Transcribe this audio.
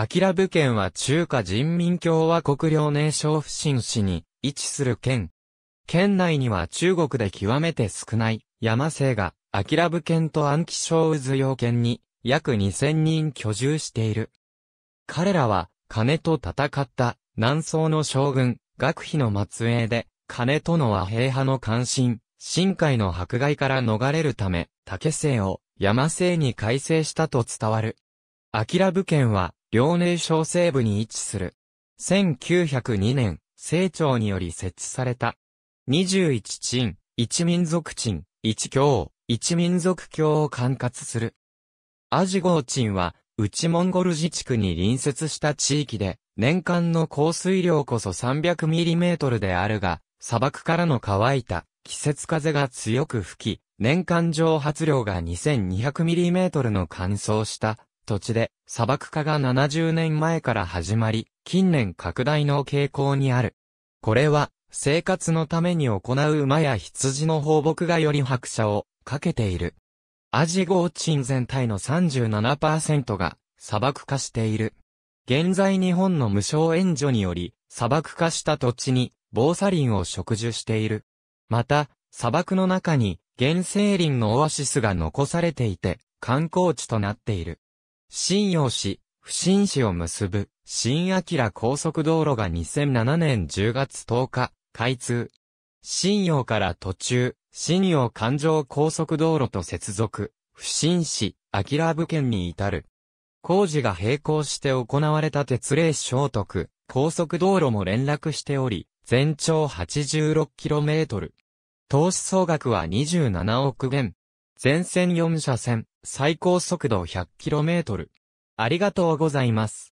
アキラブ県は中華人民共和国領年省不新市に位置する県。県内には中国で極めて少ない山勢が、アキラブ県と安徽省渦要県に約2000人居住している。彼らは、金と戦った南宋の将軍、学費の末裔で、金との和平派の関心、深海の迫害から逃れるため、竹勢を山勢に改正したと伝わる。アキラ部県は、遼寧省西部に位置する。1902年、清朝により設置された。21鎮、1民族鎮、1教、1民族教を管轄する。アジゴー鎮は、内モンゴル自治区に隣接した地域で、年間の降水量こそ 300mm であるが、砂漠からの乾いた季節風が強く吹き、年間蒸発量が 2200mm の乾燥した土地で砂漠化が70年前から始まり、近年拡大の傾向にある。これは、生活のために行う馬や羊の放牧がより拍車をかけている。アジゴーチン全体の37%が砂漠化している。現在日本の無償援助により砂漠化した土地に防砂林を植樹している。また、砂漠の中に原生林のオアシスが残されていて観光地となっている。新陽市、不審市を結ぶ、新明高速道路が2007年10月10日、開通。新陽から途中、新陽環状高速道路と接続、不審市、明部県に至る。工事が並行して行われた鉄霊聖徳、高速道路も連絡しており、全長 86km。投資総額は27億元。全線4車線、最高速度 100km。ありがとうございます。